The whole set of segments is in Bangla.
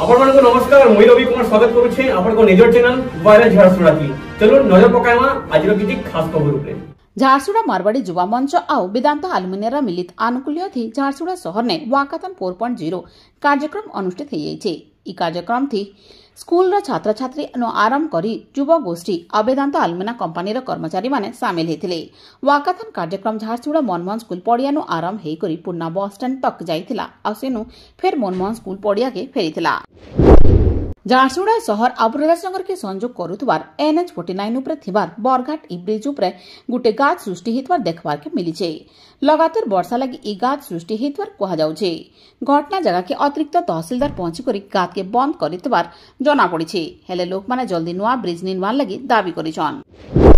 ଆପଣମାନଙ୍କୁ ନମସ୍କାର ମୁଇଁ ରବି କୁମାର ସ୍ୱାଗତ କରୁଛି ଆପଣଙ୍କ ନିଜ ଚ୍ୟାନେଲ ଭାଇରାଲ ଝାରସୁଡ଼ାକି ଚାଲୁ ନଜର ପକାଇବା ଆଜିର କିଛି ଖାସ ଖବର ଉପରେ ઝારસુડા મારવાડી યુવા મંચ આવ વેદાંત હાલમનેરા મિલિત આનુકૂલ્યથી ઝારસુડા શહેરને વાકાથન ફોર કાર્યક્રમ અનુષ્ઠિત થઈ છે એ કાર્યક્રમથી ସ୍କୁଲର ଛାତ୍ରଛାତ୍ରୀ ଆରମ୍ଭ କରି ଯୁବଗୋଷ୍ଠୀ ଅବେଦାନ୍ତ ଆଲମିନା କମ୍ପାନୀର କର୍ମଚାରୀମାନେ ସାମିଲ ହେଇଥିଲେ ୱାକାଥନ କାର୍ଯ୍ୟକ୍ରମ ଝାରସୁଗୁଡ଼ା ମନମୋହନ ସ୍କୁଲ ପଡ଼ିଆନୁ ଆରମ୍ଭ ହେଇକରି ପୁର୍ଣ୍ଣା ବସ୍ଷ୍ଟାଣ୍ଡ ତକ୍ ଯାଇଥିଲା ଆଉ ସେନୁ ଫେର୍ ମନମୋହନ ସ୍କୁଲ ପଡ଼ିଆକେ ଫେରିଥିଲା ଝାରସୁଗୁଡ଼ା ସହର ଆଉ ପ୍ରତାପନଗରକେ ସଂଯୋଗ କରୁଥିବାର ଏନ୍ଏଚ୍ ଫୋର୍ଟି ନାଇନ୍ ଉପରେ ଥିବାର ବରଘାଟ ଇ ବ୍ରିଜ୍ ଉପରେ ଗୁଟେ ଗାତ୍ ସୃଷ୍ଟି ହେଇଥିବାର ଦେଖବାର୍କେ ମିଳିଛେ ଲଗାତାର ବର୍ଷା ଲାଗି ଇ ଗାତ୍ ସୃଷ୍ଟି ହେଇଥିବାର କୁହାଯାଉଛେ ଘଟଣା ଜାଗାକେ ଅତିରିକ୍ତ ତହସିଲଦାର ପହଞ୍ଚିକରି ଗାତ୍କେ ବନ୍ଦ କରିଥିବାର ଜଣାପଡ଼ିଛି ହେଲେ ଲୋକମାନେ ଜଲ୍ଦି ନୂଆ ବ୍ରିଜ୍ ନିର୍ମାଣ ଲାଗି ଦାବି କରିଛନ୍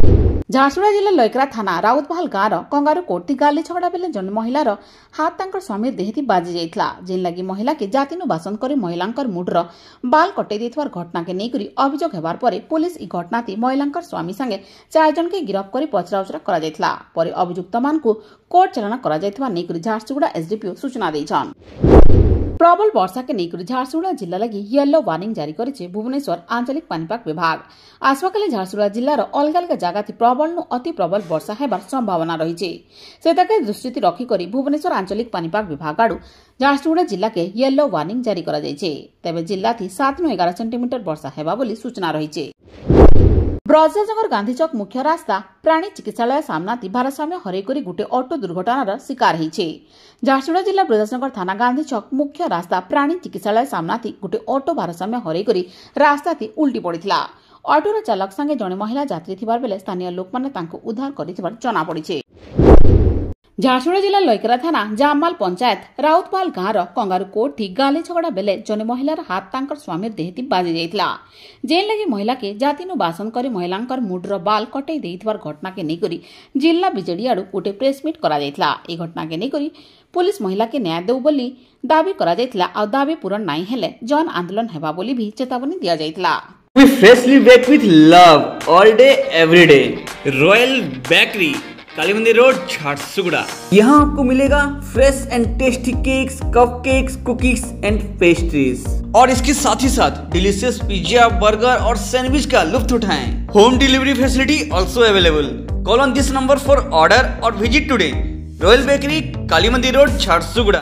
ଝାରସୁଡ଼ା ଜିଲ୍ଲା ଲୈକ୍ରା ଥାନା ରାଉତଭାଲ ଗାଁର କଙ୍ଗାରୁ କୋର୍ତ୍ତି ଗାଲି ଛଡ଼ା ବେଳେ ଜଣେ ମହିଳାର ହାତ ତାଙ୍କର ସ୍ୱାମୀ ଦେହତି ବାଜି ଯାଇଥିଲା ଯେନ୍ଲାଗି ମହିଳାକେ ଜାତିନୁ ବାସନ୍ଦ କରି ମହିଳାଙ୍କର ମୁଡ୍ର ବାଲ୍ କଟେଇ ଦେଇଥିବାର ଘଟଣାକେ ନେଇକରି ଅଭିଯୋଗ ହେବାର ପରେ ପୁଲିସ୍ ଏହି ଘଟଣାଟି ମହିଳାଙ୍କର ସ୍ୱାମୀ ସାଙ୍ଗେ ଚାରିଜଣଙ୍କୁ ଗିରଫ କରି ପଚରାଉଚରା କରାଯାଇଥିଲା ପରେ ଅଭିଯୁକ୍ତମାନଙ୍କୁ କୋର୍ଟ ଚାଳନା କରାଯାଇଥିବା ନେଇକରି ଝାରସୁଗୁଡ଼ା ଏସ୍ଡିପିଓ ସୂଚନା ଦେଇଛନ୍ତି প্রবল বর্ষাকে নেই করে ঝারসুগুড়া জেলা লাগি ইয়েলো ওয়ার্নিং জারি করেছে ভুবনেশ্বর আঞ্চলিক পানিপাক বিভাগ আসবাকালে ঝারসুগুড়া জেলার অলগা অলগা জায়গাতে প্রবল নু অতি প্রবল বর্ষা হবার সম্ভাবনা রয়েছে সেটাকে দৃষ্টিতে রক্ষি করে ভুবনেশ্বর আঞ্চলিক পানিপাক বিভাগ আড়ু ঝারসুগুড়া জেলাকে ইয়েলো ওয়ার্নিং জারি করা যাইছে তবে জেলাতে সাত নু এগারো সেন্টিমিটার বর্ষা হওয়া বলে সূচনা রয়েছে ବ୍ରଜନଗର ଗାନ୍ଧୀଚକ ମୁଖ୍ୟ ରାସ୍ତା ପ୍ରାଣୀ ଚିକିତ୍ସାଳୟ ସାମ୍ନାତି ଭାରସାମ୍ୟ କରି ଗୋଟିଏ ଅଟୋ ଦୁର୍ଘଟଣାର ଶିକାର ହେଇଛି ଝାରସୁଗୁଡ଼ା ଜିଲ୍ଲା ବ୍ରଜନଗର ଥାନା ଗାନ୍ଧୀଚକ ମୁଖ୍ୟ ରାସ୍ତା ପ୍ରାଣୀ ଚିକିତ୍ସାଳୟ ସାମ୍ନାତି ଗୋଟିଏ ଅଟୋ ଭାରସାମ୍ୟ ହରେଇ କରି ରାସ୍ତାଟି ଉଲ୍ଟି ପଡ଼ିଥିଲା ଅଟୋର ଚାଲକ ସାଙ୍ଗେ ଜଣେ ମହିଳା ଯାତ୍ରୀ ଥିବାର ବେଳେ ସ୍ଥାନୀୟ ଲୋକମାନେ ତାଙ୍କୁ ଉଦ୍ଧାର କରିଥିବାର ଜଣାପଡ଼ିଛି ঝারসুড়া জেলা লইকেরা থানা জামাল পঞ্চায়েত রাউতপাল গাঁর কঙ্গারুকোটটি গালি ঝগড়া বেলে জনে মহিলার হাত তাঙ্কর স্বামীর দেহটি বাজি যাইতিলা জেন লাগি মহিলাকে জাতিনু বাসন করে মহিলাঙ্কর মুডর বাল কটাই দেইথিবার ঘটনাকে নেইকরি জিল্লা বিজেডি আড়ু গোটে প্রেস মিট করা যাইতিলা এই ঘটনাকে নেইকরি পুলিশ মহিলাকে ন্যায় দেউ বলি দাবি করা যাইতিলা আর দাবি পূরণ নাই হেলে জন আন্দোলন হেবা বলি ভি চেতাবনী দিয়া যাইতিলা We freshly bake with love all day every day. Royal Bakery Kali Mandir road Jharsuguda यहाँ आपको मिलेगा fresh and tasty cakes cupcakes cookies and pastries और इसके साथ ही साथ डिलीशियस पिज्जा बर्गर और सैंडविच का लुफ्त उठाएं home delivery facility also available call on this number for order और visit today royal bakery Kali Mandir road Jharsuguda